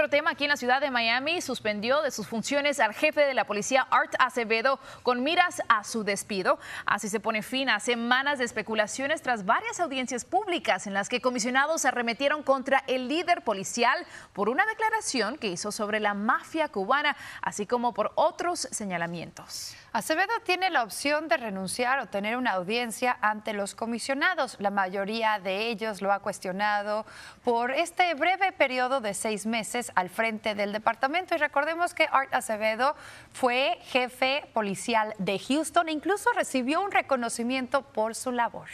otro tema, aquí en la ciudad de Miami suspendió de sus funciones al jefe de la policía Art Acevedo con miras a su despido. Así se pone fin a semanas de especulaciones tras varias audiencias públicas en las que comisionados arremetieron contra el líder policial por una declaración que hizo sobre la mafia cubana, así como por otros señalamientos. Acevedo tiene la opción de renunciar o tener una audiencia ante los comisionados. La mayoría de ellos lo ha cuestionado por este breve periodo de seis meses al frente del departamento. Y recordemos que Art Acevedo fue jefe policial de Houston e incluso recibió un reconocimiento por su labor.